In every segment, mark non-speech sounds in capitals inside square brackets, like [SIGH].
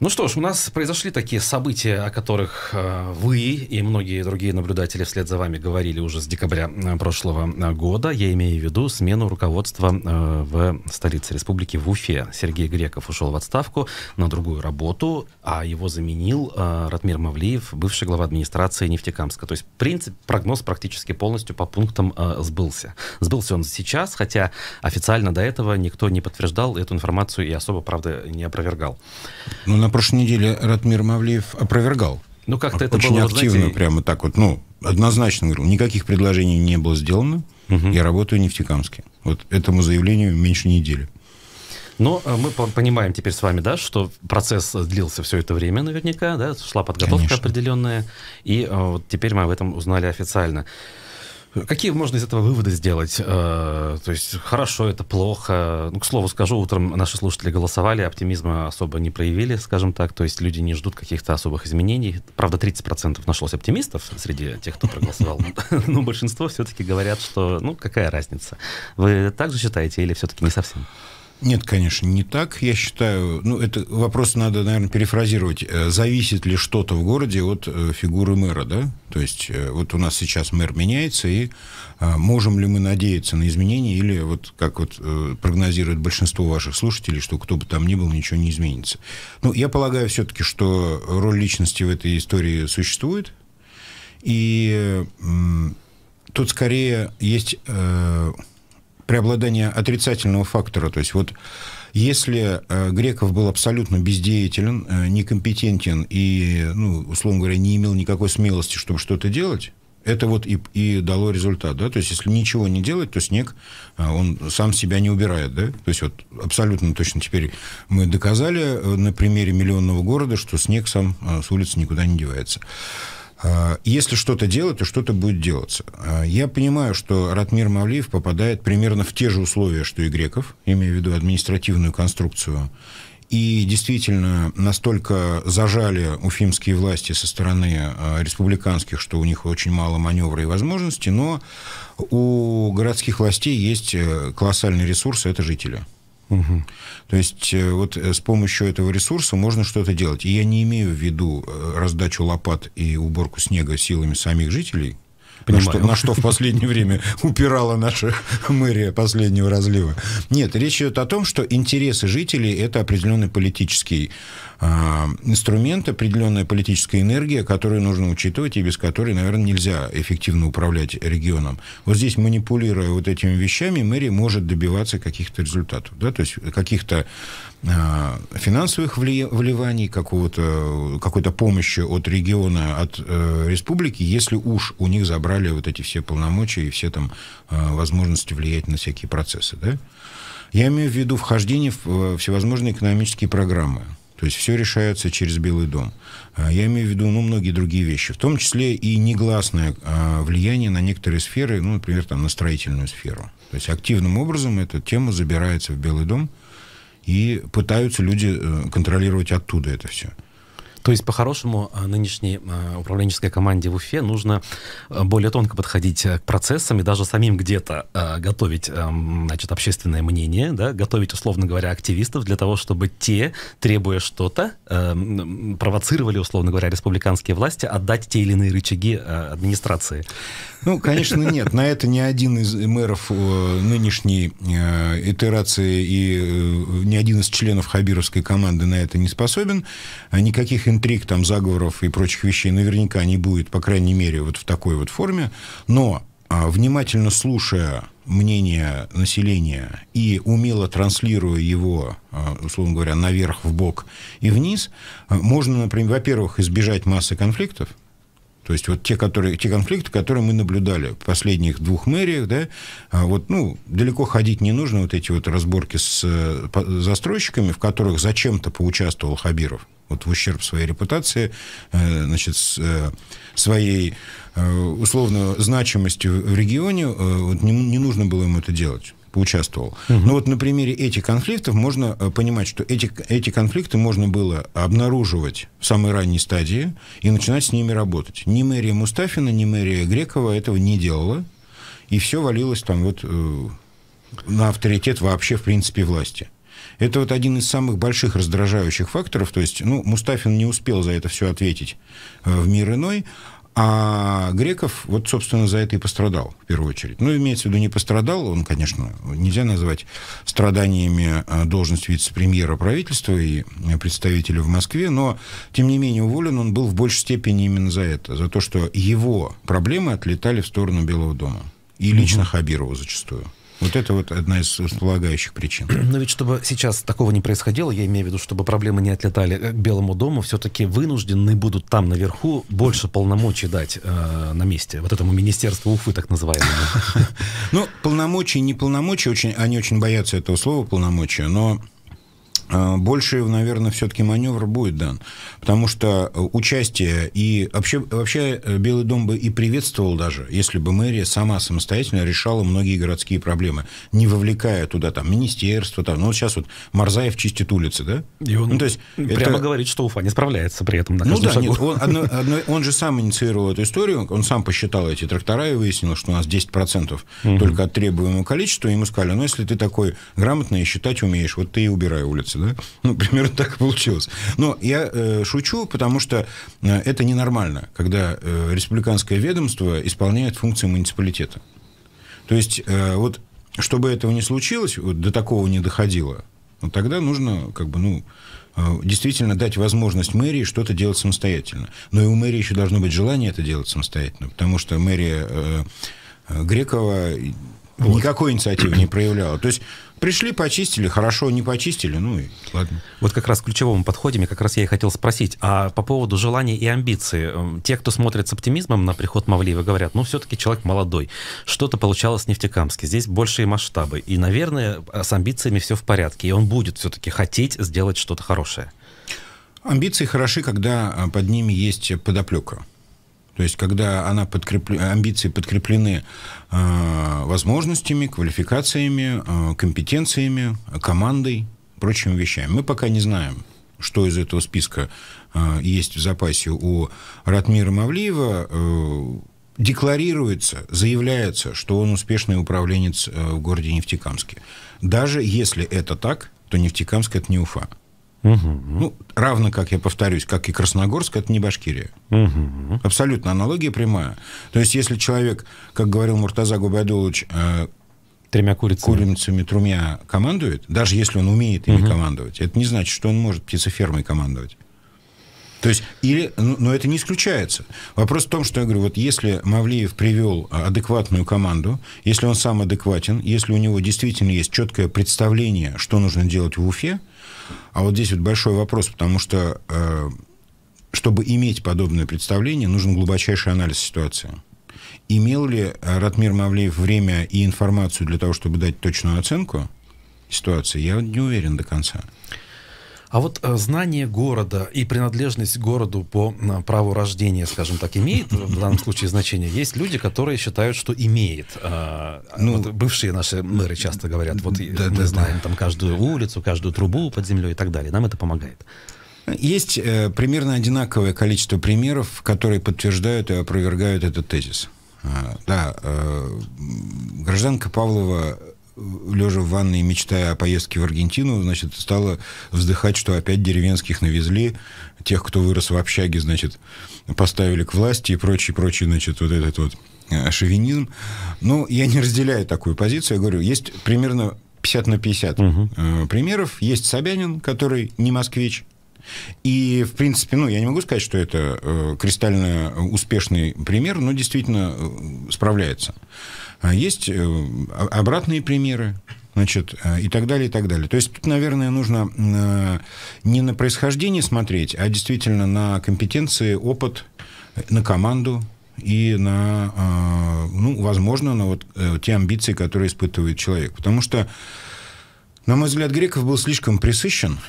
Ну что ж, у нас произошли такие события, о которых э, вы и многие другие наблюдатели вслед за вами говорили уже с декабря э, прошлого э, года. Я имею в виду смену руководства в столице республики в Уфе. Сергей Греков ушел в отставку на другую работу, а его заменил Ратмир Мавлиев, бывший глава администрации Нефтекамска. То есть принцип, прогноз практически полностью по пунктам сбылся. Сбылся он сейчас, хотя официально до этого никто не подтверждал эту информацию и особо, правда, не опровергал. Ну, на прошлой неделе Ратмир Мавлиев опровергал. Ну, как-то это Очень было, активно, знаете... прямо так вот, ну, однозначно говорю, никаких предложений не было сделано, угу. я работаю в Нефтекамске. Вот этому заявлению меньше недели. Но ну, а мы понимаем теперь с вами, да, что процесс длился все это время наверняка, да, шла подготовка Конечно. определенная, и а, вот теперь мы об этом узнали официально. Какие можно из этого выводы сделать? Э, то есть хорошо, это плохо. Ну, к слову скажу, утром наши слушатели голосовали, оптимизма особо не проявили, скажем так. То есть люди не ждут каких-то особых изменений. Правда, 30% нашлось оптимистов среди тех, кто проголосовал. [LAUGHS] Но большинство все-таки говорят, что ну какая разница. Вы также считаете или все-таки не совсем? Нет, конечно, не так. Я считаю, ну, это вопрос надо, наверное, перефразировать. Э, зависит ли что-то в городе от э, фигуры мэра, да? То есть э, вот у нас сейчас мэр меняется, и можем ли мы надеяться на изменения, или вот как вот прогнозирует большинство ваших слушателей, что кто бы там ни был, ничего не изменится. Ну, я полагаю все-таки, что роль личности в этой истории существует, и тут скорее есть преобладание отрицательного фактора. То есть вот если э, Греков был абсолютно бездеятелен, э, некомпетентен и, ну, условно говоря, не имел никакой смелости, чтобы что-то делать, это вот и, и дало результат, да, то есть если ничего не делать, то снег, э, он сам себя не убирает, да, то есть вот абсолютно точно теперь мы доказали э, на примере миллионного города, что снег сам э, с улицы никуда не девается. А, если что-то делать, то что-то будет делаться. А, я понимаю, что Ратмир Мавлиев попадает примерно в те же условия, что и Греков, имея в виду административную конструкцию. И действительно, настолько зажали уфимские власти со стороны а, республиканских, что у них очень мало маневра и возможностей, но у городских властей есть э, колоссальный ресурс – это жители – Угу. То есть э, вот э, с помощью этого ресурса можно что-то делать. И я не имею в виду э, раздачу лопат и уборку снега силами самих жителей понимаю. На что, на что в последнее время упирала наша мэрия последнего разлива. Нет, речь идет о том, что интересы жителей – это определенный политический а, инструмент, определенная политическая энергия, которую нужно учитывать и без которой, наверное, нельзя эффективно управлять регионом. Вот здесь, манипулируя вот этими вещами, мэрия может добиваться каких-то результатов, да, то есть каких-то Э, финансовых вливаний, какого-то, какой-то помощи от региона, от э, республики, если уж у них забрали вот эти все полномочия и все там э, возможности влиять на всякие процессы. Да? Я имею в виду вхождение в э, всевозможные экономические программы. То есть все решается через Белый дом. Э, я имею в виду ну, многие другие вещи, в том числе и негласное влияние на некоторые сферы, ну, например, там, на строительную сферу. То есть активным образом эта тема забирается в Белый дом – и пытаются люди э, контролировать оттуда это все. То есть, по-хорошему, а, нынешней а, управленческой команде в Уфе нужно а, более тонко подходить э, к процессам и даже самим где-то готовить эм, значит, общественное мнение, да, готовить, условно говоря, активистов для того, чтобы те, требуя что-то, эм, провоцировали, условно говоря, республиканские власти отдать те или иные рычаги э, администрации. Ну, конечно, [LAUGHS] нет. На это ни один из мэров э, нынешней итерации и ни один из членов Хабировской команды на это не способен. Никаких интриг, там, заговоров и прочих вещей наверняка не будет, по крайней мере, вот в такой вот форме. Но а, внимательно слушая мнение населения и умело транслируя его, а, условно говоря, наверх, в бок и вниз, а, можно, например, во-первых, избежать массы конфликтов, то есть вот те, которые, те конфликты, которые мы наблюдали в последних двух мэриях, да, а вот, ну, далеко ходить не нужно, вот эти вот разборки э, с застройщиками, в которых зачем-то поучаствовал Хабиров, вот в ущерб своей репутации, э, значит, э, своей условно значимостью в регионе, вот не, не нужно было ему это делать поучаствовал. Угу. Ну вот на примере этих конфликтов можно э, понимать, что эти, эти конфликты можно было обнаруживать в самой ранней стадии и начинать с ними работать. Ни мэрия Мустафина, ни мэрия Грекова этого не делала, и все валилось там вот э, на авторитет вообще, в принципе, власти. Это вот один из самых больших раздражающих факторов. То есть, ну, Мустафин не успел за это все ответить э, в мир иной, а Греков, вот, собственно, за это и пострадал, в первую очередь. Ну, имеется в виду, не пострадал, он, конечно, нельзя назвать страданиями а, должность вице-премьера правительства и э, представителя в Москве, но, тем не менее, уволен он был в большей степени именно за это, за то, что его проблемы отлетали в сторону Белого дома. И лично угу. Хабирова зачастую. Вот это вот одна из располагающих причин. [CLEARS THROAT] Но ведь чтобы сейчас такого не происходило, я имею в виду, чтобы проблемы не отлетали э, к Белому дому, все-таки вынуждены будут там наверху больше полномочий дать э, на месте, вот этому министерству Уфы так называемому. [LAUGHS] Ну, полномочий, не полномочия очень, они очень боятся этого слова полномочия, но а, больше, наверное, все-таки маневр будет дан. Потому что э, участие и вообще, вообще э, Белый дом бы и приветствовал даже, если бы мэрия сама самостоятельно решала многие городские проблемы, не вовлекая туда там министерство. Там. Ну, вот сейчас вот Марзаев чистит улицы, да? И он ну, то есть прямо это... говорит, что Уфа не справляется при этом на Ну да, шагу. Нет, он, одно, [LAUGHS] одно, он же сам инициировал эту историю, он сам посчитал эти трактора и выяснил, что у нас 10% угу. только от требуемого количества. И ему сказали, ну, если ты такой грамотный и считать умеешь, вот ты и убирай улицы улицу, да? Ну, [LAUGHS] примерно так и получилось. Но я э, шучу, потому что э, это ненормально, когда э, республиканское ведомство исполняет функции муниципалитета. То есть э, вот чтобы этого не случилось, вот до такого не доходило, ну, тогда нужно как бы, ну, э, действительно дать возможность мэрии что-то делать самостоятельно. Но и у мэрии еще должно быть желание это делать самостоятельно, потому что мэрия э, э Грекова вот. Никакой инициативы не проявляла. То есть пришли, почистили, хорошо, не почистили, ну и ладно. Вот как раз к ключевому подходе, как раз я и хотел спросить, а по поводу желаний и амбиций. Эм, те, кто смотрит с оптимизмом на приход Мавлиева, говорят, ну все-таки человек молодой, что-то получалось в Нефтекамске, здесь большие масштабы, и, наверное, а с амбициями все в порядке, и он будет все-таки хотеть сделать что-то хорошее. Амбиции хороши, когда а, под ними есть подоплека. То есть, когда она подкрепле... амбиции подкреплены э, возможностями, квалификациями, э, компетенциями, командой, прочими вещами. Мы пока не знаем, что из этого списка э, есть в запасе у Ратмира Мавлиева. Э, декларируется, заявляется, что он успешный управленец э, в городе Нефтекамске. Даже если это так, то Нефтекамск – это не Уфа. Угу. Ну, равно как, я повторюсь, как и Красногорск, это не Башкирия. Угу. Абсолютно аналогия прямая. То есть, если человек, как говорил Муртаза Губайдулович, э, Тремя курицами. Курицами трумя командует, даже если он умеет ими угу. командовать, это не значит, что он может птицефермой командовать. То есть, или, ну, но это не исключается. Вопрос в том, что я говорю, вот если Мавлиев привел а, адекватную команду, если он сам адекватен, если у него действительно есть четкое представление, что нужно делать в Уфе, а вот здесь вот большой вопрос, потому что, э, чтобы иметь подобное представление, нужен глубочайший анализ ситуации. Имел ли Ратмир Мавлеев время и информацию для того, чтобы дать точную оценку ситуации, я не уверен до конца. А вот э, знание города и принадлежность к городу по праву рождения, скажем так, имеет э, в данном случае значение? Есть люди, которые считают, что имеет. А, ну, вот бывшие наши мэры часто говорят, вот да, мы да, знаем да. там каждую улицу, каждую трубу под землей и так далее. Нам это помогает. Есть э, примерно одинаковое количество примеров, которые подтверждают и опровергают этот тезис. А, да, э, гражданка Павлова лежа в ванной, мечтая о поездке в Аргентину, значит, стала вздыхать, что опять деревенских навезли, тех, кто вырос в общаге, значит, поставили к власти и прочий, прочий, значит, вот этот вот э, шовинизм. Но ну, я не разделяю такую позицию. Я говорю, есть примерно 50 на 50 угу. Э, примеров. Есть Собянин, который не москвич, и, в принципе, ну, я не могу сказать, что это э, кристально успешный пример, но действительно справляется. А есть э, обратные примеры, значит, э, и так далее, и так далее. То есть тут, наверное, нужно э, не на происхождение смотреть, а действительно на компетенции, опыт, на команду и на, ну, возможно, на вот те амбиции, которые испытывает человек. Потому что, на мой взгляд, Греков был слишком присыщен.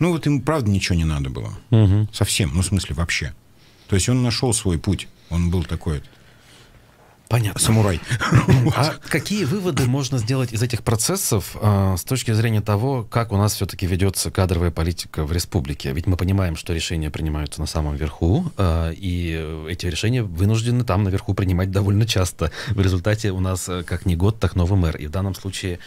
Ну, вот ему, правда, ничего не надо было. Угу. Совсем, ну, в смысле, вообще. То есть он нашел свой путь. Он был такой Понятно. Самурай. [LAUGHS] А какие выводы можно сделать из этих процессов а, с точки зрения того, как у нас все-таки ведется кадровая политика в республике? Ведь мы понимаем, что решения принимаются на самом верху, а, и эти решения вынуждены там наверху принимать довольно часто. В результате у нас э, как не год, так новый мэр. И в данном случае,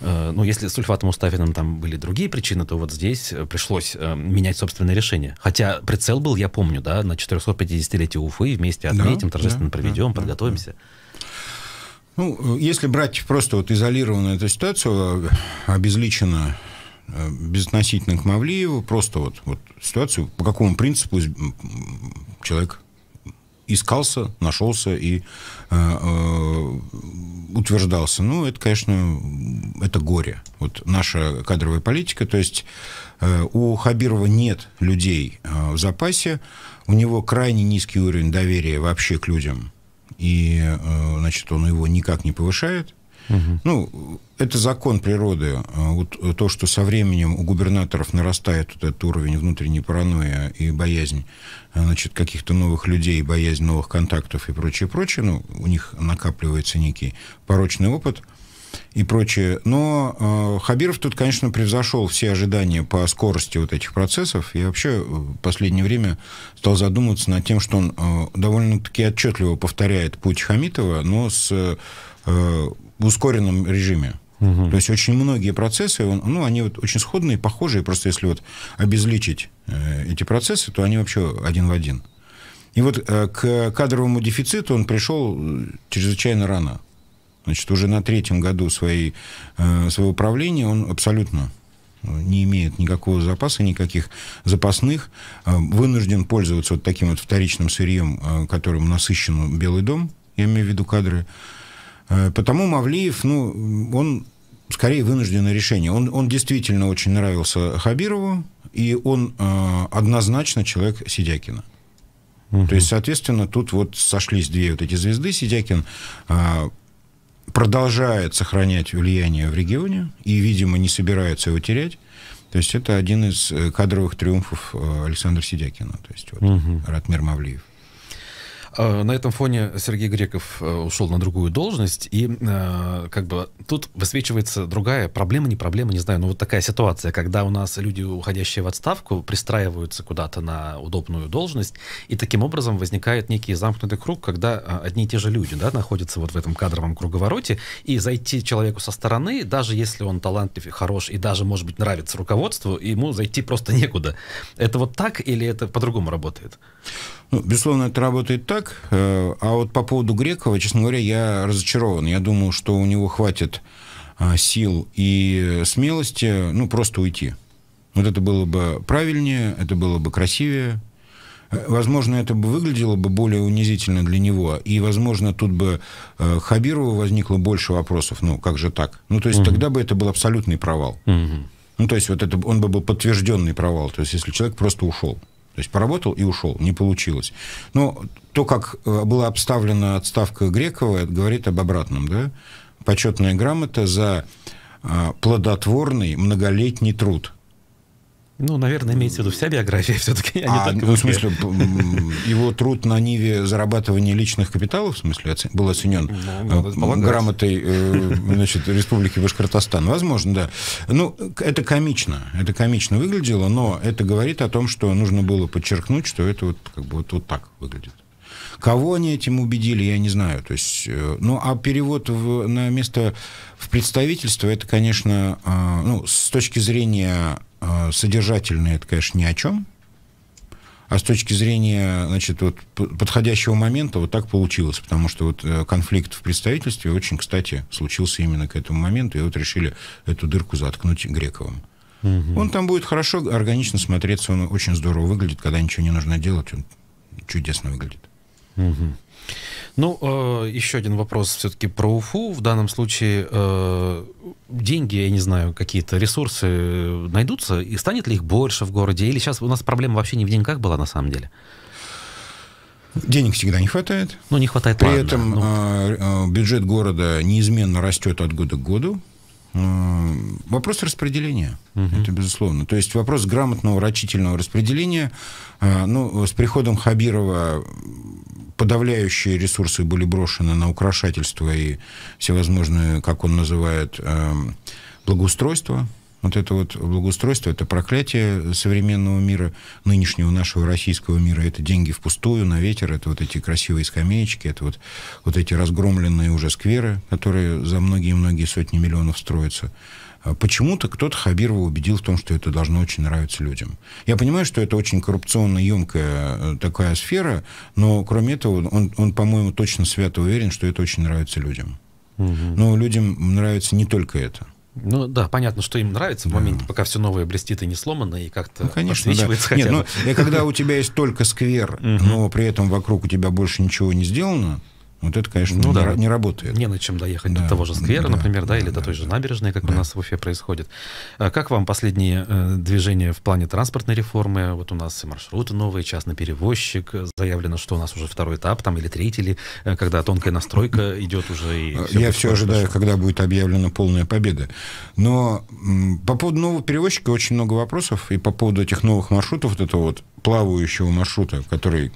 э, ну, если с Ульфатом Уставиным там были другие причины, то вот здесь э, пришлось менять собственное решение. Хотя прицел был, я помню, да, на 450-летие Уфы вместе отметим, да, торжественно да, проведем, да, подготовимся. Да. Ну, если брать просто вот изолированную эту ситуацию, а, обезличенно а, безотносительно к Мавлиеву, просто вот, вот ситуацию, по какому принципу человек искался, нашелся и э, э, утверждался. Ну, это, конечно, это горе. Вот наша кадровая политика, то есть э, у Хабирова нет людей э, в запасе, у него крайне низкий уровень доверия вообще к людям и, э, значит, он его никак не повышает. Угу. Ну, это закон природы. Э, вот э, то, что со временем у губернаторов нарастает вот этот уровень внутренней паранойи и боязнь значит, каких-то новых людей, боязнь новых контактов и прочее, прочее, ну, у них накапливается некий порочный опыт – и прочее. Но э, Хабиров тут, конечно, превзошел все ожидания по скорости вот этих процессов. Я вообще э, в последнее время стал задумываться над тем, что он э, довольно-таки отчетливо повторяет путь Хамитова, но с, э, в э, ускоренном режиме. Угу. То есть очень многие процессы, ну, они вот очень сходные, похожие, просто если вот обезличить э, эти процессы, то они вообще один в один. И вот э, к кадровому дефициту он пришел э, чрезвычайно рано. Значит, уже на третьем году своей, э, своего правления он абсолютно не имеет никакого запаса, никаких запасных, э, вынужден пользоваться вот таким вот вторичным сырьем, э, которым насыщен Белый дом, я имею в виду кадры. Потому Мавлиев, ну, он скорее вынужденное решение. Он, он действительно очень нравился Хабирову, и он однозначно человек Сидякина. Угу. То есть, соответственно, тут вот сошлись две вот эти звезды. Сидякин продолжает сохранять влияние в регионе и, видимо, не собирается его терять. То есть это один из э, кадровых триумфов э, Александра Сидякина, то есть вот, угу. Ратмир Мавлиев. А, на этом фоне Сергей Греков э, ушел на другую должность, и э, как бы тут высвечивается другая проблема, не проблема, не знаю, но вот такая ситуация, когда у нас люди, уходящие в отставку, пристраиваются куда-то на удобную должность, и таким образом возникает некий замкнутый круг, когда э, одни и те же люди да, находятся вот в этом кадровом круговороте, и зайти человеку со стороны, даже если он талантлив и хорош, и даже, может быть, нравится руководству, ему зайти просто некуда. Это вот так или это по-другому работает? Ну, безусловно, это работает так, так. Э, а вот по поводу Грекова, честно говоря, я разочарован. Я думал, что у него хватит а, сил и смелости, ну, просто уйти. Вот это было бы правильнее, это было бы красивее. Э, возможно, это бы выглядело бы более унизительно для него, и, возможно, тут бы э, Хабирову возникло больше вопросов. Ну, как же так? Ну, то есть угу. тогда бы это был абсолютный провал. Угу. Ну, то есть вот это он бы был подтвержденный провал. То есть если человек просто ушел. То есть поработал и ушел, не получилось. Но то, как э, была обставлена отставка Грекова, говорит об обратном. Да? Почетная грамота за а, плодотворный многолетний труд. Ну, наверное, имеется в виду вся биография [LAUGHS] все-таки. А, а не а, ну, в смысле, его труд на ниве зарабатывания личных капиталов, в смысле, был оценен ну, грамотой э, значит, Республики Башкортостан? Возможно, да. Ну, это комично, это комично выглядело, но это говорит о том, что нужно было подчеркнуть, что это вот как бы вот, вот так выглядит. Кого они этим убедили, я не знаю. То есть, э, ну, а перевод в, на место в представительство, это, конечно, ну, с точки зрения а, содержательно это, конечно, ни о чем. А с точки зрения, значит, вот подходящего момента вот так получилось, потому что вот э, конфликт в представительстве очень, кстати, случился именно к этому моменту, и вот решили эту дырку заткнуть Грековым. Угу. Он там будет хорошо, органично смотреться, он очень здорово выглядит, когда ничего не нужно делать, он чудесно выглядит. Угу. Ну, э, еще один вопрос все-таки про Уфу. В данном случае э, деньги, я не знаю, какие-то ресурсы э, найдутся, и станет ли их больше в городе? Или сейчас у нас проблема вообще не в деньгах была на самом деле? Денег всегда не хватает. Ну, не хватает, При ладно, этом ну... э, э бюджет города неизменно растет от года к году. Э, вопрос распределения, угу. это безусловно. То есть вопрос грамотного врачительного распределения. Э, ну, с приходом Хабирова подавляющие ресурсы были брошены на украшательство и всевозможные, как он называет, эм, благоустройство вот это вот благоустройство, это проклятие современного мира, нынешнего нашего российского мира. Это деньги впустую, на ветер, это вот эти красивые скамеечки, это вот, вот эти разгромленные уже скверы, которые за многие-многие сотни миллионов строятся. А почему-то кто-то Хабирова убедил в том, что это должно очень нравиться людям. Я понимаю, что это очень коррупционно емкая э, такая сфера, но кроме этого он, он по-моему, точно свято уверен, что это очень нравится людям. Угу. Но людям нравится не только это. Ну да, понятно, что им нравится в моменте, пока все новое блестит и не сломано, и как-то ну, конечно, да. хотя Нет, бы. [LAUGHS] Ну, и когда у тебя есть только сквер, но при этом вокруг у тебя больше ничего не сделано, вот это, конечно, ну, не, да. не работает. Не на чем доехать да. до того же сквера, да, например, да, да или да, до той же набережной, как да. у нас в Уфе происходит. А как вам последние э, движения в плане транспортной реформы? Вот у нас и маршруты новые, частный перевозчик. Э, заявлено, что у нас уже второй этап, там или третий, или э, когда тонкая настройка [COUGHS] идет уже. И а, все Я все ожидаю, хорошо. когда будет объявлена полная победа. Но по поводу нового перевозчика очень много вопросов, и по поводу этих новых маршрутов, вот этого вот плавающего маршрута, который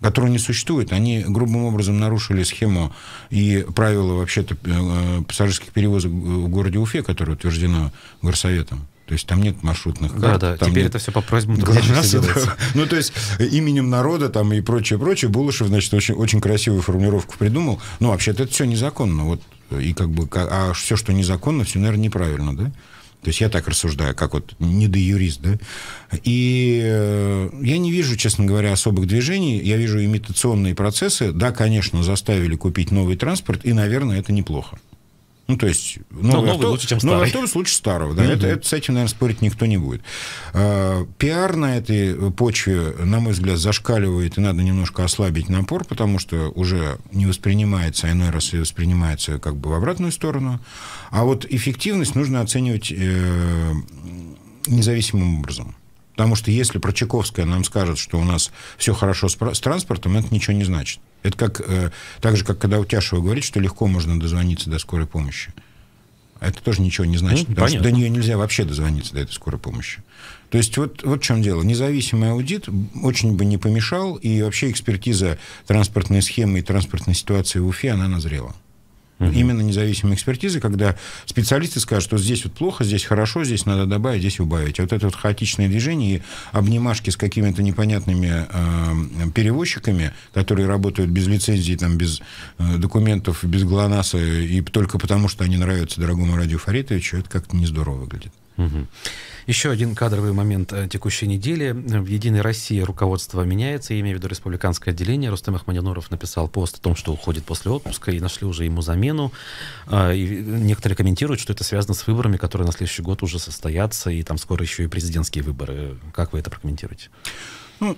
которые не существуют. Они грубым образом нарушили схему и правила вообще-то э, пассажирских перевозок в городе Уфе, которое утверждено горсоветом. То есть там нет маршрутных карт. Да, да. Теперь нет... это все по просьбам нас, [LAUGHS] Ну, то есть именем народа там и прочее, прочее. Булышев, значит, очень, очень красивую формулировку придумал. Ну вообще-то это все незаконно. Вот, э, и как бы, а все, что незаконно, все, наверное, неправильно, да? То есть я так рассуждаю, как вот не до юрист, да? И э, я не вижу, честно говоря, особых движений. Я вижу имитационные процессы. Да, конечно, заставили купить новый транспорт, и, наверное, это неплохо. Ну, то есть... Новый Но новый авто... лучше, чем старый. Новый автобус лучше старого, да. Mm-hmm. Это, это, с этим, наверное, спорить никто не будет. А, пиар на этой почве, на мой взгляд, зашкаливает, и надо немножко ослабить напор, потому что уже не воспринимается, а иной раз и воспринимается как бы в обратную сторону. А вот эффективность нужно оценивать э, независимым образом. Потому что если Прочаковская нам скажет, что у нас все хорошо с, с транспортом, это ничего не значит. Это как, э, так же, как когда Утяшева говорит, что легко можно дозвониться до скорой помощи. Это тоже ничего не значит, ну, потому понятно. что до нее нельзя вообще дозвониться, до этой скорой помощи. То есть вот, вот в чем дело. Независимый аудит очень бы не помешал, и вообще экспертиза транспортной схемы и транспортной ситуации в Уфе, она назрела угу. именно независимые экспертизы, когда специалисты скажут, что здесь вот плохо, здесь хорошо, здесь надо добавить, здесь убавить. А вот это вот хаотичное движение и обнимашки с какими-то непонятными э, перевозчиками, которые работают без лицензии, там, без э, документов, без ГЛОНАССа, и только потому, что они нравятся дорогому Радио Фаритовичу, это как-то не здорово выглядит. Угу. Еще один кадровый момент э, текущей недели. В «Единой России» руководство меняется. Я имею в виду республиканское отделение. Рустам Ахмадинуров написал пост о том, что уходит после отпуска, и нашли уже ему замену. А, и некоторые комментируют, что это связано с выборами, которые на следующий год уже состоятся, и там скоро еще и президентские выборы. Как вы это прокомментируете? Ну,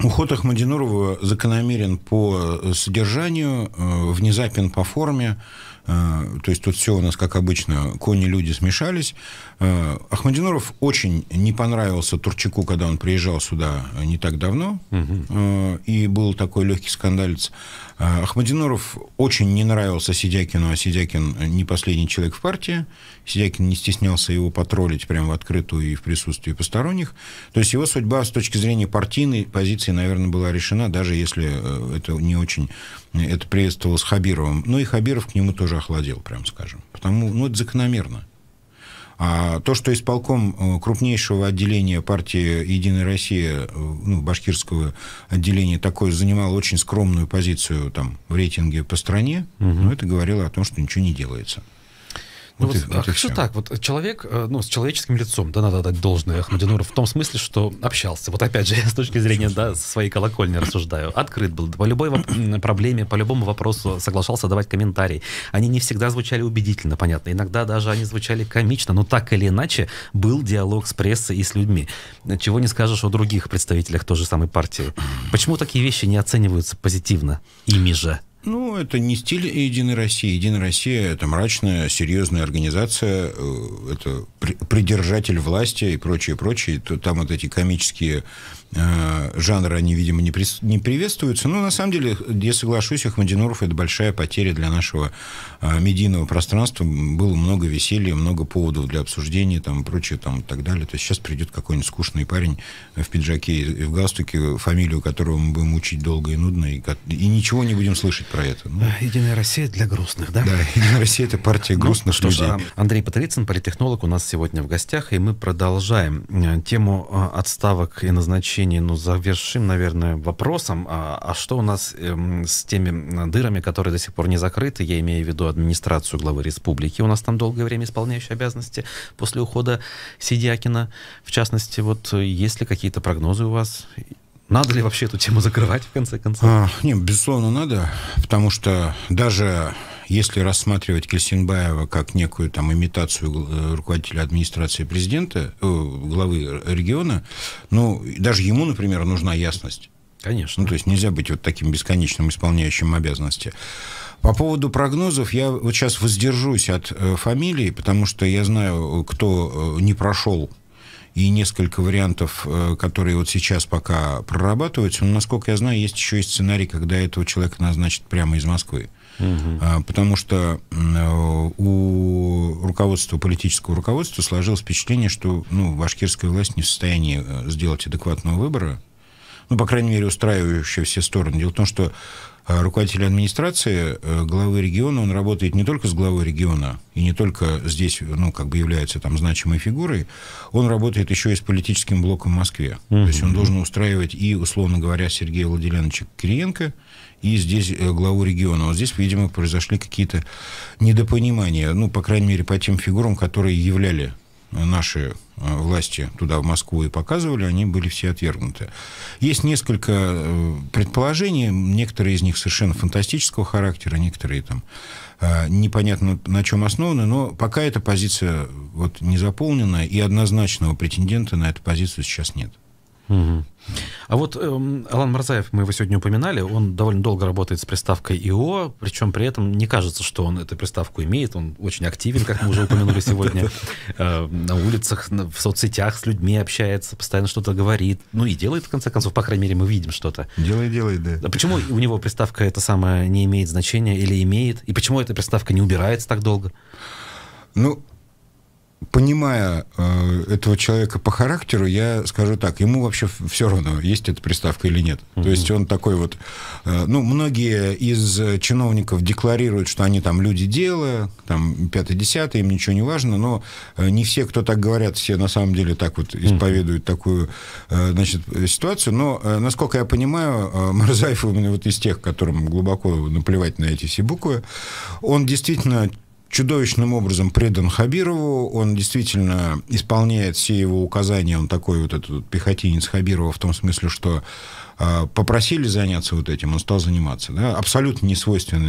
Уход Ахмадинурова закономерен по э, содержанию, э, внезапен по форме. Э, то есть тут все у нас, как обычно, кони-люди смешались. Ахмадинуров очень не понравился Турчаку, когда он приезжал сюда не так давно. Угу. И был такой легкий скандалец. А, Ахмадинуров очень не нравился Сидякину, а Сидякин э, не последний человек в партии. Сидякин не стеснялся его потроллить прямо в открытую и в присутствии посторонних. То есть его судьба с точки зрения партийной позиции, наверное, была решена, даже если э, это не очень э, это приветствовалось Хабировым. Но ну и Хабиров к нему тоже охладел, прям скажем. Потому, ну, это закономерно. А то, что исполком э, крупнейшего отделения партии «Единая Россия», э, ну, башкирского отделения, такое занимало очень скромную позицию там, в рейтинге по стране, угу. ну, это говорило о том, что ничего не делается. Ну, вот, вот, этих что чем? так? Вот человек, э, ну, с человеческим лицом, да, надо дать должное Ахмадинуру в том смысле, что общался. Вот опять же, [LAUGHS] я с точки зрения, да, своей колокольни рассуждаю. Открыт был по любой проблеме, по любому вопросу соглашался давать комментарий. Они не всегда звучали убедительно, понятно. Иногда даже они звучали комично, но так или иначе был диалог с прессой и с людьми. Чего не скажешь о других представителях той же самой партии. Почему такие вещи не оцениваются позитивно ими же? Ну, это не стиль Единой России. Единая Россия – это мрачная, серьезная организация, э, это придержатель власти и прочее, прочее. Там вот эти комические Э, жанра они, видимо, не, при, не приветствуются. Но ну, на самом деле, я соглашусь, Ахмадинуров – это большая потеря для нашего э, медийного пространства. Было много веселья, много поводов для обсуждения там, и прочее там, и так далее. То есть сейчас придет какой-нибудь скучный парень в пиджаке и в галстуке, фамилию которого мы будем учить долго и нудно, и, и ничего не будем слышать про это. Ну, Единая Россия для грустных, да? Да, Единая Россия – это партия ну, грустных ну, людей. Что ж, а, Андрей Патрицын, политехнолог, у нас сегодня в гостях, и мы продолжаем э, тему отставок и назначений заключение, ну, завершим, наверное, вопросом, а, а что у нас эм, с теми дырами, которые до сих пор не закрыты, я имею в виду администрацию главы республики, у нас там долгое время исполняющие обязанности после ухода Сидякина, в частности, вот э, есть ли какие-то прогнозы у вас? Надо ли вообще эту тему закрывать, в конце концов? А, нет, безусловно, надо, потому что даже если рассматривать Кельсинбаева как некую там имитацию э, руководителя администрации президента, э, главы региона, ну, даже ему, например, нужна ясность. Конечно. Ну, то есть нельзя быть вот таким бесконечным исполняющим обязанности. По поводу прогнозов я вот сейчас воздержусь от э, фамилии, потому что я знаю, кто э, не прошел и несколько вариантов, э, которые вот сейчас пока прорабатываются. Но, насколько я знаю, есть еще и сценарий, когда этого человека назначат прямо из Москвы. Угу. Потому что э, у руководства, политического руководства сложилось впечатление, что ну, башкирская власть не в состоянии э, сделать адекватного выбора, ну, по крайней мере, устраивающие все стороны. Дело в том, что а, руководитель администрации э, главы региона, он работает не только с главой региона и не только здесь, ну, как бы является там значимой фигурой, он работает еще и с политическим блоком в Москве. Mm-hmm. То есть он должен устраивать и, условно говоря, Сергея Владимировича Кириенко, и здесь э, главу региона. Вот здесь, видимо, произошли какие-то недопонимания, ну, по крайней мере, по тем фигурам, которые являли наши Э, власти туда, в Москву, и показывали, они были все отвергнуты. Есть несколько э, предположений, некоторые из них совершенно фантастического характера, некоторые там э, непонятно на чем основаны, но пока эта позиция вот не заполнена, и однозначного претендента на эту позицию сейчас нет. Угу. А вот эм, Алан Марзаев, мы его сегодня упоминали, он довольно долго работает с приставкой ИО, причем при этом не кажется, что он эту приставку имеет, он очень активен, как мы уже упомянули [LAUGHS] сегодня, э, на улицах, в соцсетях с людьми общается, постоянно что-то говорит, ну и делает, в конце концов, по крайней мере, мы видим что-то. Делает, делает, да. А почему у него приставка эта самая не имеет значения или имеет, и почему эта приставка не убирается так долго? Ну, понимая э, этого человека по характеру, я скажу так, ему вообще все равно, есть эта приставка или нет. Mm-hmm. То есть он такой вот, э, ну, многие из чиновников декларируют, что они там люди дела, там, пятое-десятое, им ничего не важно, но э, не все, кто так говорят, все на самом деле так вот исповедуют mm-hmm. такую, э, значит, ситуацию. Но, э, насколько я понимаю, э, Мурзаев именно вот из тех, которым глубоко наплевать на эти все буквы, он действительно чудовищным образом предан Хабирову, он действительно исполняет все его указания, он такой вот этот пехотинец Хабирова в том смысле, что э, попросили заняться вот этим, он стал заниматься. Да? Абсолютно не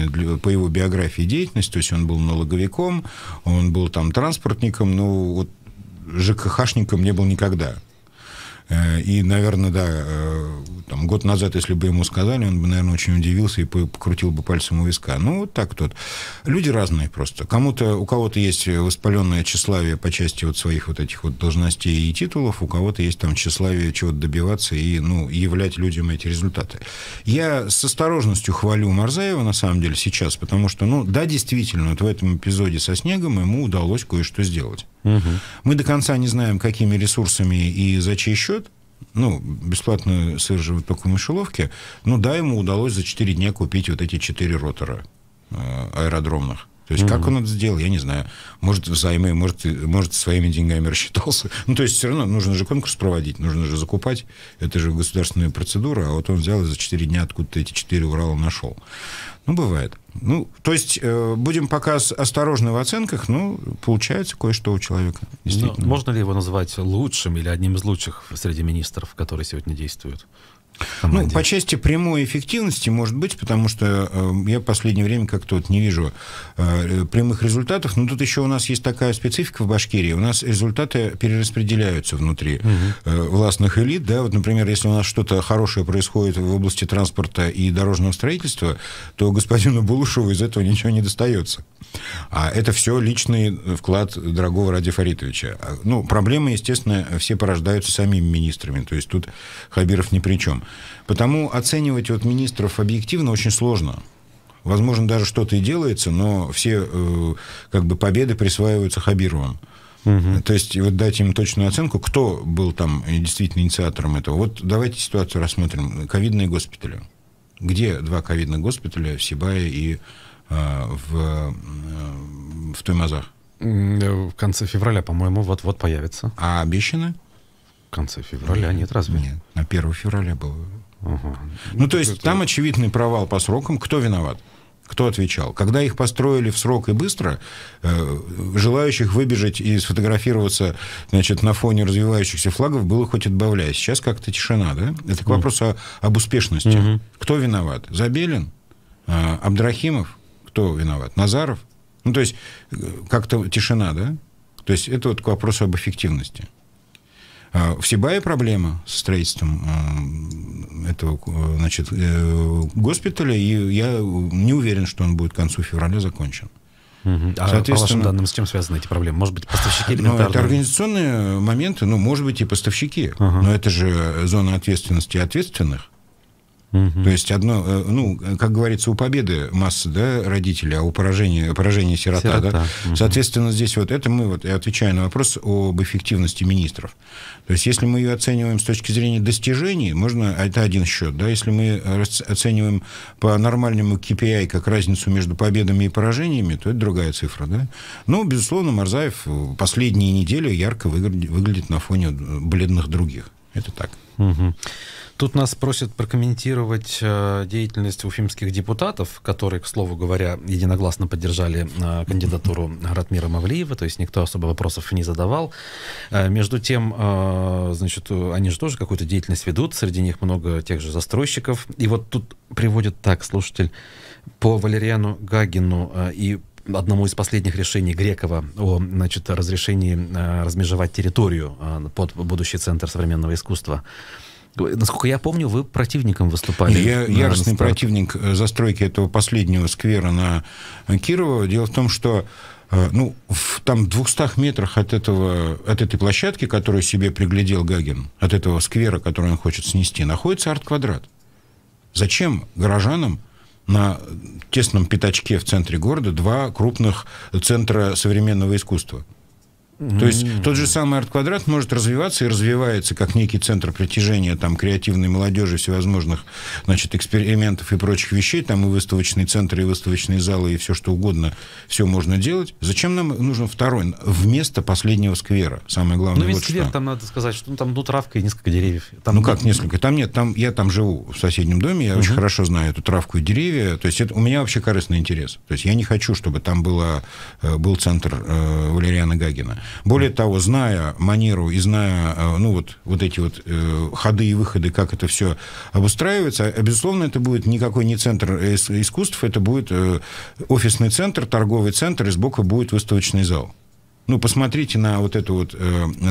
для, по его биографии деятельность, то есть он был налоговиком, он был там транспортником, но ну, вот ЖКХшником не был никогда. Э, и, наверное, да, э, там, год назад, если бы ему сказали, он бы, наверное, очень удивился и покрутил бы пальцем у виска. Ну, вот так тут. Люди разные просто. Кому-то, у кого-то есть воспаленное тщеславие по части вот своих вот этих вот должностей и титулов, у кого-то есть там тщеславие чего-то добиваться и, ну, являть людям эти результаты. Я с осторожностью хвалю Марзаева, на самом деле, сейчас, потому что, ну, да, действительно, вот в этом эпизоде со снегом ему удалось кое-что сделать. Угу. Мы до конца не знаем, какими ресурсами и за чей счет. Ну, бесплатную сыр же только в мышеловке. Ну да, ему удалось за 4 дня купить вот эти 4 ротора э, аэродромных. То есть, mm-hmm. как он это сделал, я не знаю. Может, взаймы, может, может, своими деньгами рассчитался. [LAUGHS] Ну, то есть, все равно нужно же конкурс проводить, нужно же закупать. Это же государственная процедура. А вот он взял и за 4 дня откуда-то эти 4 Урала нашел. Ну, бывает. Ну, то есть, э, будем пока осторожны в оценках, Ну, получается кое-что у человека. Ну, Но можно ли его назвать лучшим или одним из лучших среди министров, которые сегодня действуют? Ну, по части прямой эффективности, может быть, потому что э, я в последнее время как-то вот не вижу э, прямых результатов. Но ну, тут еще у нас есть такая специфика в Башкирии. У нас результаты перераспределяются внутри угу. э, властных элит. Да? Вот, например, если у нас что-то хорошее происходит в области транспорта и дорожного строительства, то господину Булушеву из этого ничего не достается. А это все личный вклад дорогого Ради Фаритовича. А, ну, проблемы, естественно, все порождаются самими министрами. То есть тут Хабиров ни при чем. Потому оценивать вот министров объективно очень сложно. Возможно, даже что-то и делается, но все э, как бы победы присваиваются Хабировым. Угу. То есть вот дать им точную оценку, кто был там действительно инициатором этого. Вот давайте ситуацию рассмотрим. Ковидные госпитали. Где два ковидных госпиталя в Сибае и э, в, э, в Туймазах? Э, в конце февраля, по-моему, вот-вот появится. А обещаны? конце февраля нет, разве? Нет, на 1 февраля было. Ага. Ну, то есть это... там очевидный провал по срокам. Кто виноват? Кто отвечал? Когда их построили в срок и быстро, э, желающих выбежать и сфотографироваться значит, на фоне развивающихся флагов было хоть отбавляй. Сейчас как-то тишина, да? Это к ну. вопросу об успешности. Кто виноват? Забелин? Э, Абдрахимов? Кто виноват? Назаров? Ну, то есть, э, как-то тишина, да? То есть, это вот к вопросу об эффективности. А, В Сибае проблема с строительством а, этого э, значит, э, госпиталя, и я не уверен, что он будет к концу февраля закончен. Угу. А Соответственно, по вашим данным, с чем связаны эти проблемы? Может быть, поставщики Ну, это организационные моменты, ну, может быть, и поставщики. Ага. Но это же зона ответственности ответственных. То есть одно, э, ну, как говорится, у победы масса да, родителей, а у поражения, поражения сирота. сирота. Да? Угу. Соответственно, здесь вот это мы, вот, и отвечаем на вопрос об эффективности министров. То есть если мы ее оцениваем с точки зрения достижений, можно, а это один счет, да, если мы оцениваем по нормальному KPI как разницу между победами и поражениями, то это другая цифра, да. Ну, безусловно, Марзаев последние недели ярко выглядит на фоне э, бледных других. Это так. Угу. Тут нас просят прокомментировать э, деятельность уфимских депутатов, которые, к слову говоря, единогласно поддержали э, кандидатуру Ратмира Мавлиева, то есть никто особо вопросов не задавал. Э, между тем, э, значит, они же тоже какую-то деятельность ведут, среди них много тех же застройщиков. И вот тут приводит так слушатель по Валериану Гагину э, и одному из последних решений Грекова о значит, разрешении э, размежевать территорию э, под будущий центр современного искусства. Насколько я помню, вы противником выступали. Я яростный старт. противник э, застройки этого последнего сквера на Кирова. Дело в том, что э, ну, в там 200 метрах от, этого, от этой площадки, которую себе приглядел Гагин, от этого сквера, который он хочет снести, находится арт-квадрат. Зачем горожанам на тесном пятачке в центре города два крупных центра современного искусства. То есть тот же самый арт-квадрат может развиваться и развивается как некий центр притяжения там, креативной молодежи, всевозможных значит, экспериментов и прочих вещей. Там и выставочные центры, и выставочные залы, и все что угодно. Все можно делать. Зачем нам нужен второй? Вместо последнего сквера. Самое главное. Ну, ведь вот сквер, что. там надо сказать, что ну, там ну, травка и несколько деревьев. Там... Ну, как несколько? Там нет, там я там живу в соседнем доме, я mm очень хорошо знаю эту травку и деревья. То есть это, у меня вообще корыстный интерес. То есть я не хочу, чтобы там было, э, был центр э, Валериана Гагина. Более того, зная манеру и зная э, ну, вот, вот эти вот э, ходы и выходы, как это все обустраивается, безусловно, это будет никакой не центр искусств, это будет э, офисный центр, торговый центр, и сбоку будет выставочный зал. Ну, посмотрите на вот это вот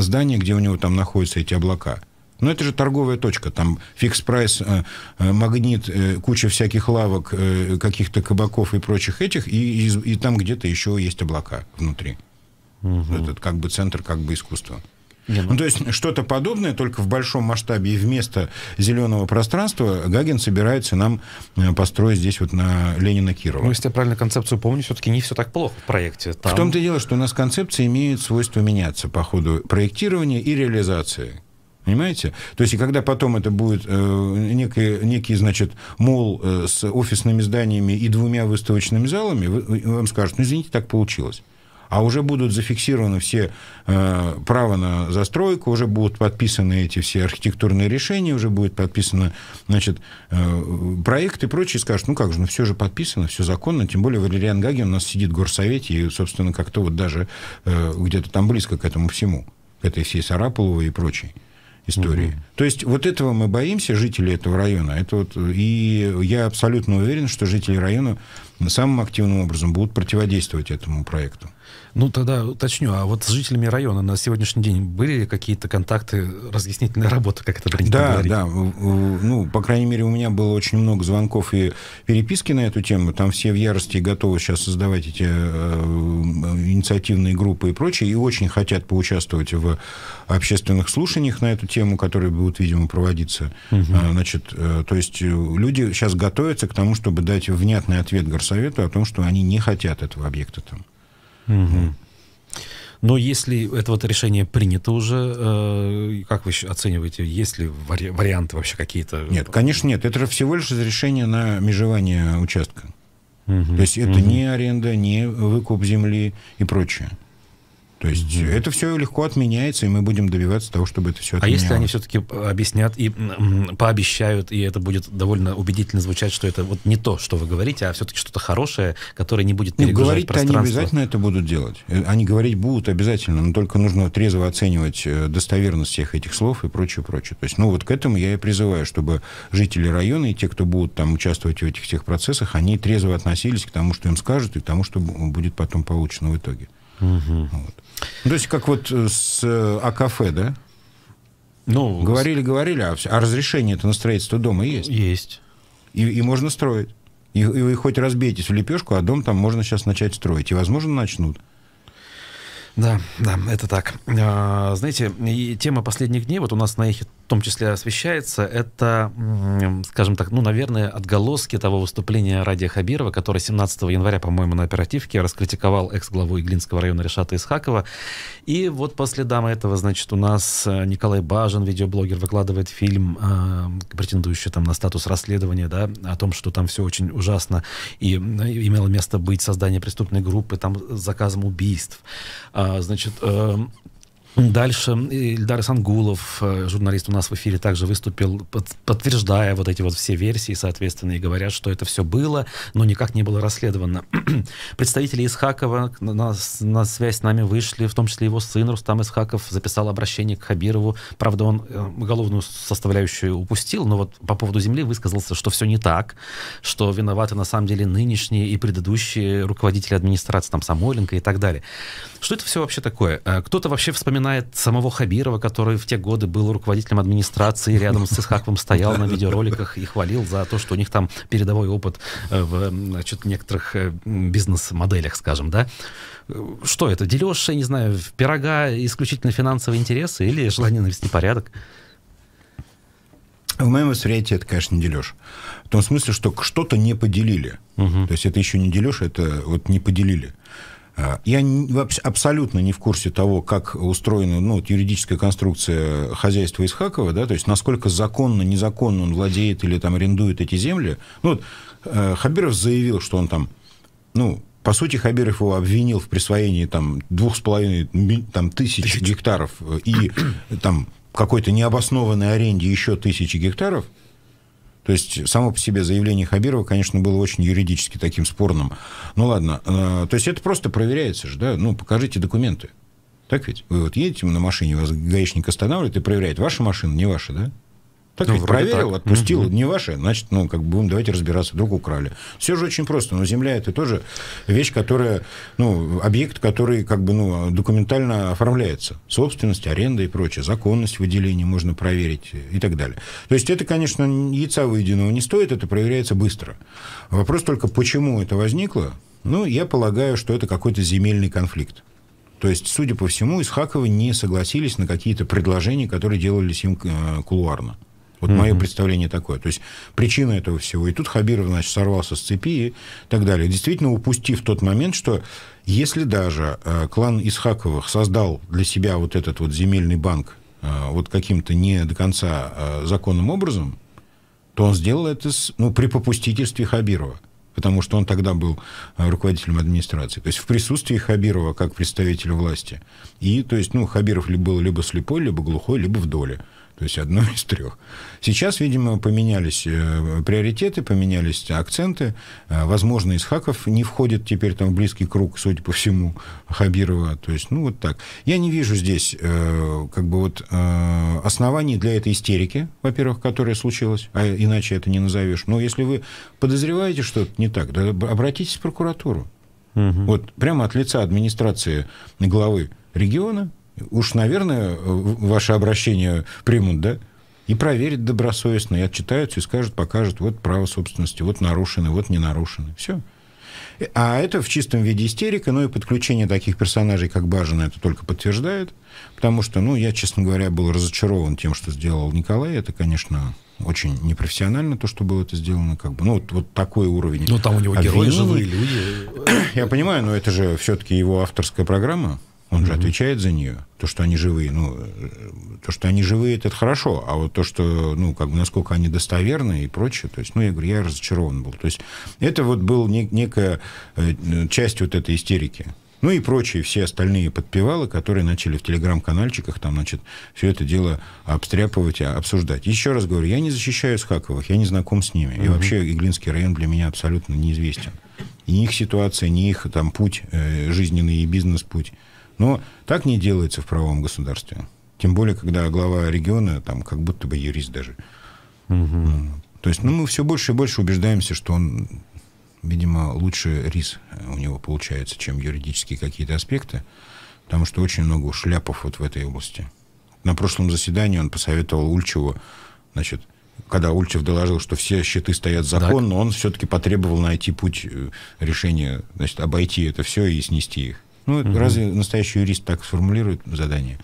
здание, где у него там находятся эти облака. Но ну, это же торговая точка, там фикс-прайс, э, э, магнит, э, куча всяких лавок, э, каких-то кабаков и прочих этих, и, и, и там где-то еще есть облака внутри. Угу. Этот как бы центр как бы искусства. Ну, ну, то есть что-то подобное, только в большом масштабе и вместо зеленого пространства Гагин собирается нам э, построить здесь вот на Ленина Кирова. Ну, если я правильно концепцию помню, все-таки не все так плохо в проекте. Там... В том-то и дело, что у нас концепции имеют свойство меняться по ходу проектирования и реализации. Понимаете? То есть, и когда потом это будет э, некий, некий, значит, мол э, с офисными зданиями и двумя выставочными залами, вы, вам скажут, ну, извините, так получилось а уже будут зафиксированы все э, права на застройку, уже будут подписаны эти все архитектурные решения, уже будет подписано, значит, э, проект и прочее, скажут, ну как же, ну все же подписано, все законно, тем более Валериан Гагин у нас сидит в горсовете, и, собственно, как-то вот даже э, где-то там близко к этому всему, к этой всей Сараповой и прочей истории. Угу. То есть вот этого мы боимся, жители этого района. Это вот, и я абсолютно уверен, что жители района самым активным образом будут противодействовать этому проекту. Ну, тогда уточню, а вот с жителями района на сегодняшний день были ли какие-то контакты, разъяснительная работа, как это принято Да, говорить? да. Ну, по крайней мере, у меня было очень много звонков и переписки на эту тему. Там все в ярости готовы сейчас создавать эти э, инициативные группы и прочее, и очень хотят поучаствовать в общественных слушаниях на эту тему, которые будут, видимо, проводиться. Угу. Значит, э, то есть э, люди сейчас готовятся к тому, чтобы дать внятный ответ горсовету о том, что они не хотят этого объекта там. Угу. Но если это вот решение принято уже, э, как вы оцениваете, есть ли вари варианты вообще какие-то? Нет, конечно нет. Это же всего лишь разрешение на межевание участка. Угу, То есть это угу. не аренда, не выкуп земли и прочее. То есть mm-hmm. это все легко отменяется, и мы будем добиваться того, чтобы это все отменялось. А если они все-таки объяснят и пообещают, и это будет довольно убедительно звучать, что это вот не то, что вы говорите, а все-таки что-то хорошее, которое не будет перегружать ну, говорить-то они обязательно это будут делать. Э, они говорить будут обязательно, но только нужно трезво оценивать э, достоверность всех этих слов и прочее, прочее. То есть, ну вот к этому я и призываю, чтобы жители района и те, кто будут там участвовать в этих всех процессах, они трезво относились к тому, что им скажут, и к тому, что будет потом получено в итоге. Угу. Вот. Ну, то есть как вот э, с э, АКФ, да? Ну, говорили, говорили, а, а разрешение это на строительство дома есть? Есть. И, и можно строить. И, и вы хоть разбейтесь в лепешку, а дом там можно сейчас начать строить. И, возможно, начнут. Да, да, это так. А, знаете, и тема последних дней, вот у нас на эхе том числе освещается, это, скажем так, ну, наверное, отголоски того выступления Радия Хабирова, который 17 января, по-моему, на оперативке раскритиковал экс-главу Иглинского района Решата Исхакова. И вот по следам этого, значит, у нас э, Николай Бажин, видеоблогер, выкладывает фильм, э, претендующий там на статус расследования, да, о том, что там все очень ужасно и э, имело место быть создание преступной группы, там с заказом убийств. Э, значит, э, Дальше Ильдар Сангулов, э, журналист у нас в эфире, также выступил, под, подтверждая вот эти вот все версии, соответственно, и говорят, что это все было, но никак не было расследовано. [CLEARS THROAT] Представители Исхакова на, на связь с нами вышли, в том числе его сын Рустам Исхаков записал обращение к Хабирову. Правда, он э, уголовную составляющую упустил, но вот по поводу земли высказался, что все не так, что виноваты на самом деле нынешние и предыдущие руководители администрации, там, Самойленко и так далее. Что это все вообще такое? Э, кто-то вообще вспоминает вспоминает самого Хабирова, который в те годы был руководителем администрации, рядом с Исхаковым стоял на видеороликах и хвалил за то, что у них там передовой опыт э, в значит, некоторых э, бизнес-моделях, скажем, да. Что это, дележ, я не знаю, в пирога исключительно финансовые интересы или желание навести порядок? В моем восприятии это, конечно, не дележ. В том смысле, что что-то не поделили. Угу. То есть это еще не дележ, это вот не поделили. А, я абсолютно не в курсе того, как устроена ну, вот юридическая конструкция хозяйства Исхакова, да, то есть насколько законно, незаконно он владеет или там арендует эти земли. Ну, вот, э, Хабиров заявил, что он там, ну, по сути, Хабиров его обвинил в присвоении там двух с половиной там, тысяч, тысяч гектаров э, и там какой-то необоснованной аренде еще тысячи гектаров – то есть само по себе заявление Хабирова, конечно, было очень юридически таким спорным. Ну ладно, э, то есть это просто проверяется же, да? Ну, покажите документы. Так ведь? Вы вот едете на машине, вас гаишник останавливает и проверяет, ваша машина, не ваша, да? Так ну, ведь проверил, так. отпустил, угу. не ваше, значит, ну, как бы давайте разбираться, вдруг украли. Все же очень просто, но земля это тоже вещь, которая, ну, объект, который, как бы, ну, документально оформляется. Собственность, аренда и прочее, законность выделения можно проверить и так далее. То есть это, конечно, яйца выеденного не стоит, это проверяется быстро. Вопрос только, почему это возникло? Ну, я полагаю, что это какой-то земельный конфликт. То есть, судя по всему, из Хакова не согласились на какие-то предложения, которые делались им э, кулуарно. Вот mm-hmm. мое представление такое. То есть причина этого всего. И тут Хабиров, значит, сорвался с цепи и так далее. Действительно, упустив тот момент, что если даже э, клан Исхаковых создал для себя вот этот вот земельный банк э, вот каким-то не до конца э, законным образом, то он сделал это с, ну, при попустительстве Хабирова потому что он тогда был руководителем администрации. То есть в присутствии Хабирова как представителя власти. И, то есть, ну, Хабиров либо был либо слепой, либо глухой, либо в доле. То есть одно [LAUGHS] из трех. Сейчас, видимо, поменялись э, приоритеты, поменялись акценты. Э, возможно, из хаков не входит теперь там в близкий круг, судя по всему, Хабирова. То есть, ну, вот так. Я не вижу здесь э, как бы вот оснований для этой истерики, во-первых, которая случилась, а иначе это не назовешь. Но если вы подозреваете что-то не так, да обратитесь в прокуратуру. Угу. Вот прямо от лица администрации главы региона Уж, наверное, ваше обращение примут, да? И проверят добросовестно, и отчитаются, и скажут, покажут, вот право собственности, вот нарушены, вот не нарушены. Все. Э, а это в чистом виде истерика, ну и подключение таких персонажей, как Бажина, это только подтверждает, потому что, ну, я, честно говоря, был разочарован тем, что сделал Николай, это, конечно, очень непрофессионально то, что было это сделано, как бы, ну, вот, вот такой уровень. Ну, там у него герои живые люди. Я понимаю, но это же все-таки его авторская программа, он же отвечает за нее. То, что они живые, ну, э, то, что они живые, это хорошо. А вот то, что, ну, как бы, насколько они достоверны и прочее, то есть, ну, я говорю, я разочарован был. То есть, это вот был нек- некая э, часть вот этой истерики. Ну и прочие все остальные подпевалы, которые начали в телеграм-канальчиках там, значит, все это дело обстряпывать, обсуждать. Еще раз говорю, я не защищаю Схаковых, я не знаком с ними. mm И вообще Иглинский район для меня абсолютно неизвестен. Ни их ситуация, ни их там путь э, жизненный и бизнес-путь. Но так не делается в правовом государстве. Тем более, когда глава региона, там, как будто бы юрист даже. Угу. То есть, ну, мы все больше и больше убеждаемся, что он, видимо, лучше рис э, у него получается, чем юридические какие-то аспекты, потому что очень много шляпов вот в этой области. На прошлом заседании он посоветовал Ульчеву, значит, когда Ульчев доложил, что все счеты стоят законно, так. он все-таки потребовал найти путь э, решения, значит, обойти это все и снести их. Ну, угу. разве настоящий юрист так сформулирует задание?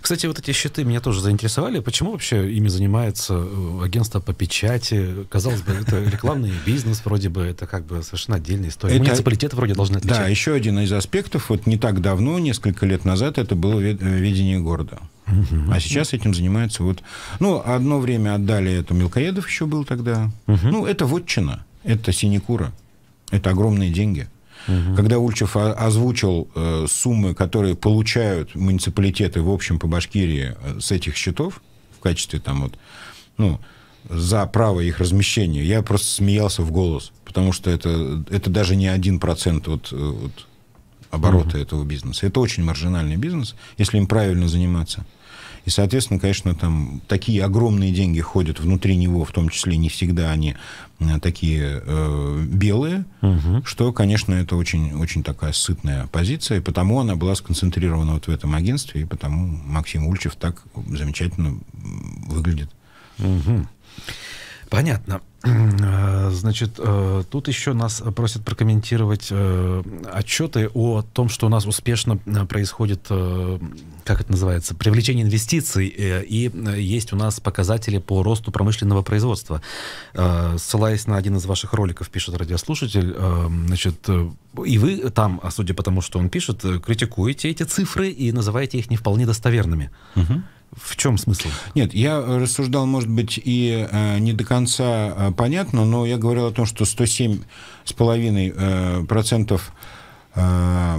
Кстати, вот эти счеты меня тоже заинтересовали. Почему вообще ими занимается э, агентство по печати? Казалось бы, это рекламный бизнес вроде бы, это как бы совершенно отдельная история. Это... Муниципалитеты вроде должны отличать. Да, еще один из аспектов. Вот не так давно, несколько лет назад, это было э, ведение города. Угу. А сейчас этим занимается. вот... Ну, одно время отдали это Мелкоедов еще был тогда. Угу. Ну, это вотчина, это синекура, это огромные деньги. Угу. Когда Ульчев озвучил э, суммы, которые получают муниципалитеты в общем по Башкирии э, с этих счетов в качестве там вот, ну, за право их размещения, я просто смеялся в голос, потому что это, это даже не 1% от, э, от оборота угу. этого бизнеса. Это очень маржинальный бизнес, если им правильно заниматься. И, соответственно, конечно, там такие огромные деньги ходят внутри него, в том числе не всегда они э, такие э, белые, угу. что, конечно, это очень, очень такая сытная позиция, и потому она была сконцентрирована вот в этом агентстве, и потому Максим Ульчев так замечательно выглядит. Угу. Понятно. Значит, э, тут еще нас просят прокомментировать э, отчеты о том, что у нас успешно э, происходит, как это называется, привлечение инвестиций, и есть у нас показатели по росту промышленного производства. Ссылаясь на один из ваших роликов, пишет радиослушатель, значит, и вы там, а судя по тому, что он пишет, критикуете эти цифры и называете их не вполне достоверными. В чем смысл? Нет, я рассуждал, может быть, и э, не до конца Э, понятно, но я говорил о том, что 107,5% э, процентов э,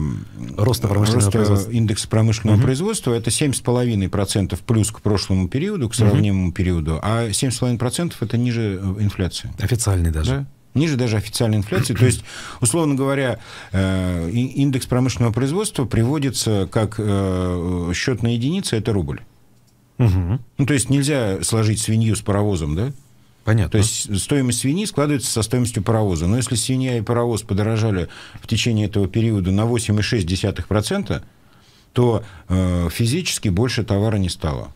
роста промышленного роста производства. индекс промышленного угу. производства это 7,5% плюс к прошлому периоду, к сравнимому угу. периоду, а 7,5% это ниже инфляции. Официальной даже. Да? Ниже даже официальной инфляции. То есть, условно говоря, индекс промышленного производства приводится как счетная единица, это рубль. Угу. Ну, то есть нельзя сложить свинью с паровозом, да? Понятно. То есть стоимость свиньи складывается со стоимостью паровоза. Но если свинья и паровоз подорожали в течение этого периода на 8,6%, то э, физически больше товара не стало.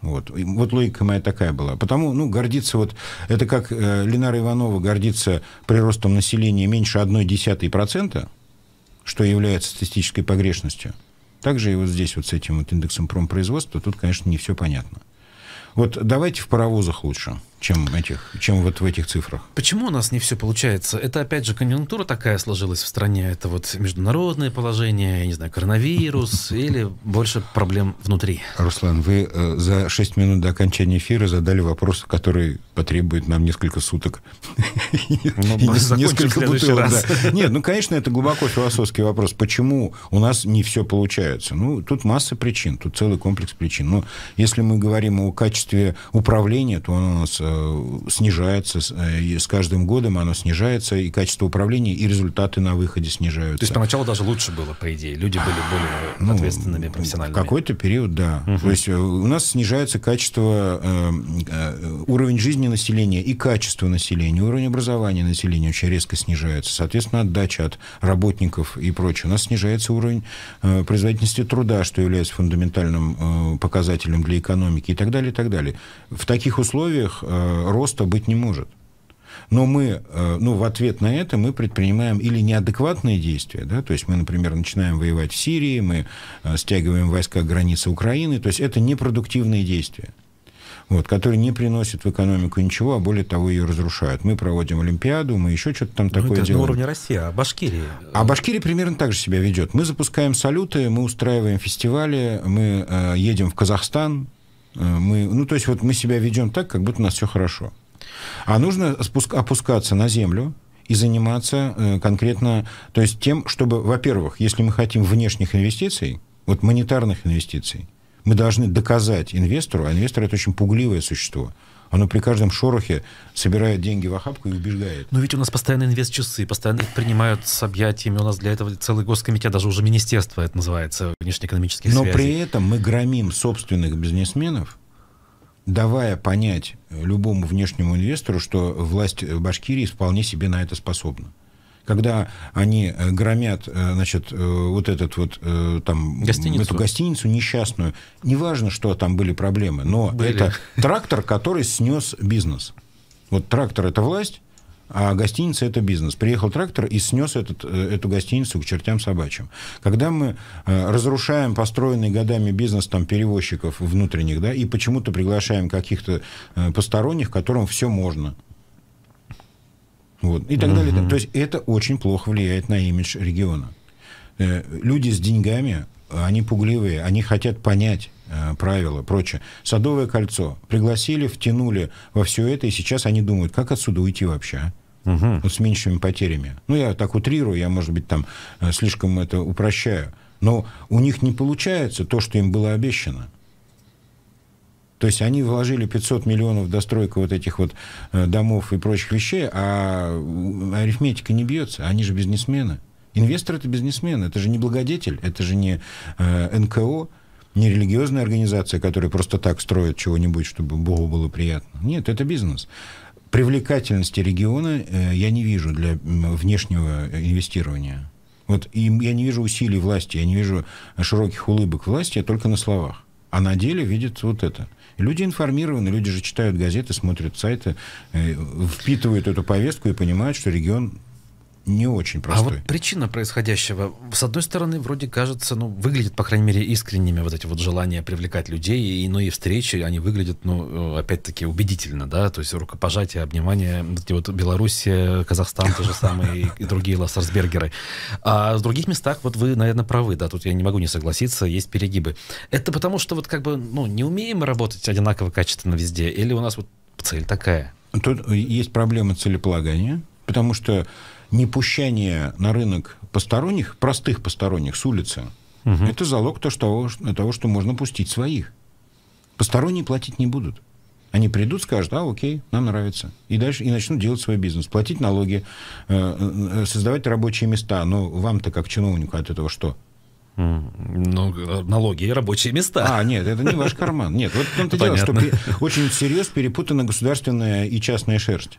Вот. вот логика моя такая была. Потому, ну, гордиться вот... Это как э, Ленара Иванова гордится приростом населения меньше 0,1%, что является статистической погрешностью. Также и вот здесь вот с этим вот индексом промпроизводства тут, конечно, не все понятно. Вот давайте в паровозах лучше чем, этих, чем вот в этих цифрах. Почему у нас не все получается? Это, опять же, конъюнктура такая сложилась в стране. Это вот международное положение, я не знаю, коронавирус [LAUGHS] или больше проблем внутри. Руслан, вы э, за 6 минут до окончания эфира задали вопрос, который потребует нам несколько суток. Ну, [LAUGHS] несколько бутылок. Нет, ну, конечно, это глубоко философский вопрос. Почему у нас не все получается? Ну, тут масса причин, тут целый комплекс причин. Но если мы говорим о качестве управления, то у нас э, Э, снижается, э, и с каждым годом оно снижается, и качество управления, и результаты на выходе снижаются. То есть поначалу даже лучше было, по идее, люди были более ну, ответственными, профессиональными. какой-то период, да. Угу. То есть э, у нас снижается качество, уровень жизни населения и качество населения, уровень образования населения очень резко снижается, соответственно, отдача от работников и прочее. У нас снижается уровень производительности труда, что является фундаментальным показателем для экономики и так далее, и так далее. В таких условиях Э, роста быть не может. Но мы, э, ну, в ответ на это мы предпринимаем или неадекватные действия, да, то есть мы, например, начинаем воевать в Сирии, мы э, стягиваем войска к границе Украины, то есть это непродуктивные действия вот, которые не приносят в экономику ничего, а более того, ее разрушают. Мы проводим Олимпиаду, мы еще что-то там ну, такое это делаем. на уровне России, а Башкирии? А Башкирия примерно так же себя ведет. Мы запускаем салюты, мы устраиваем фестивали, мы э, едем в Казахстан, Э, мы, ну, то есть вот мы себя ведем так, как будто у нас все хорошо. А нужно спуск, опускаться на землю, и заниматься э, конкретно, то есть тем, чтобы, во-первых, если мы хотим внешних инвестиций, вот монетарных инвестиций, мы должны доказать инвестору, а инвестор это очень пугливое существо, оно при каждом шорохе собирает деньги в охапку и убегает. Но ведь у нас постоянно инвест-часы, постоянно их принимают с объятиями. У нас для этого целый госкомитет, даже уже министерство это называется, внешнеэкономических Но связей. при этом мы громим собственных бизнесменов, давая понять любому внешнему инвестору, что власть в Башкирии вполне себе на это способна когда они э, громят, э, значит, э, вот этот вот там гостиницу. эту гостиницу несчастную, неважно, что там были проблемы, но были. это трактор, который снес бизнес. Вот трактор это власть, а гостиница это бизнес. Приехал трактор и снес этот, эту гостиницу к чертям собачьим. Когда мы разрушаем построенный годами бизнес там, перевозчиков внутренних, да, и почему-то приглашаем каких-то посторонних, которым все можно. Вот, и так угу. далее. То есть это очень плохо влияет на имидж региона. Э, люди с деньгами, они пугливые, они хотят понять э, правила, прочее. Садовое кольцо пригласили, втянули во все это, и сейчас они думают, как отсюда уйти вообще? Угу. Вот с меньшими потерями. Ну, я так утрирую, я, может быть, там э, слишком это упрощаю. Но у них не получается то, что им было обещано. То есть они вложили 500 миллионов в достройку вот этих вот э, домов и прочих вещей, а арифметика не бьется, они же бизнесмены. Инвестор это бизнесмен, это же не благодетель, это же не э, НКО, не религиозная организация, которая просто так строит чего-нибудь, чтобы Богу было приятно. Нет, это бизнес. Привлекательности региона э, я не вижу для внешнего инвестирования. Вот и я не вижу усилий власти, я не вижу широких улыбок власти, я только на словах. А на деле видит вот это. Люди информированы, люди же читают газеты, смотрят сайты, э, впитывают эту повестку и понимают, что регион не очень простой. А вот причина происходящего, с одной стороны, вроде кажется, ну, выглядит, по крайней мере, искренними вот эти вот желания привлекать людей, и, ну, и встречи, они выглядят, ну, э, опять-таки, убедительно, да, то есть рукопожатие, обнимание, вот эти вот Белоруссия, Казахстан, те же самые, и другие Лассерсбергеры. А в других местах, вот вы, наверное, правы, да, тут я не могу не согласиться, есть перегибы. Это потому что вот как бы, ну, не умеем мы работать одинаково качественно везде, или у нас вот цель такая? Тут есть проблема целеполагания, потому что непущение на рынок посторонних, простых посторонних с улицы, угу. это залог то, что, того, что можно пустить своих. Посторонние платить не будут. Они придут, скажут, а, окей, нам нравится. И дальше и начнут делать свой бизнес, платить налоги, э, э, э, создавать рабочие места. Но вам-то, как чиновнику, от этого что? Ну, налоги и рабочие места. А, нет, это не ваш карман. Нет, вот в том-то дело, что очень серьезно перепутана государственная и частная шерсть.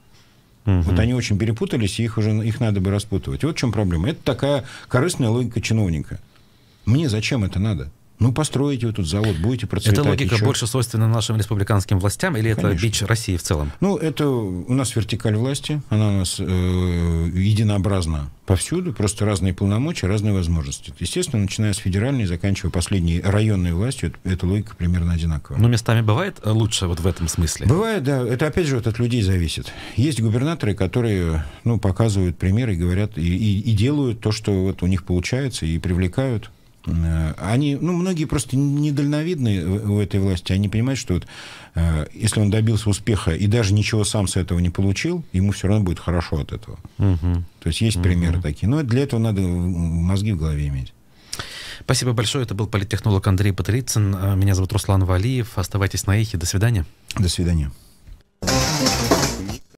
Угу. Вот они очень перепутались, и их уже их надо бы распутывать. Вот в чем проблема. Это такая корыстная логика чиновника. Мне зачем это надо? Ну, построите вы тут завод, будете процветать. Это логика еще. больше свойственна нашим республиканским властям или Конечно. это бич России в целом? Ну, это у нас вертикаль власти, она у нас э, единообразна повсюду, просто разные полномочия, разные возможности. Естественно, начиная с федеральной, заканчивая последней районной властью, эта логика примерно одинаковая. Но местами бывает э, лучше вот в этом смысле? Бывает, да. Это, опять же, вот от людей зависит. Есть губернаторы, которые, ну, показывают примеры и говорят, и, и, и делают то, что вот у них получается, и привлекают Э, они, ну, многие просто недальновидны у этой власти. Они понимают, что вот, э, если он добился успеха и даже ничего сам с этого не получил, ему все равно будет хорошо от этого. Угу. То есть есть угу. примеры такие. Но для этого надо мозги в голове иметь. Спасибо большое. Это был политтехнолог Андрей Патрицын. Э, меня зовут Руслан Валиев. Оставайтесь на Эхе. До свидания. До свидания.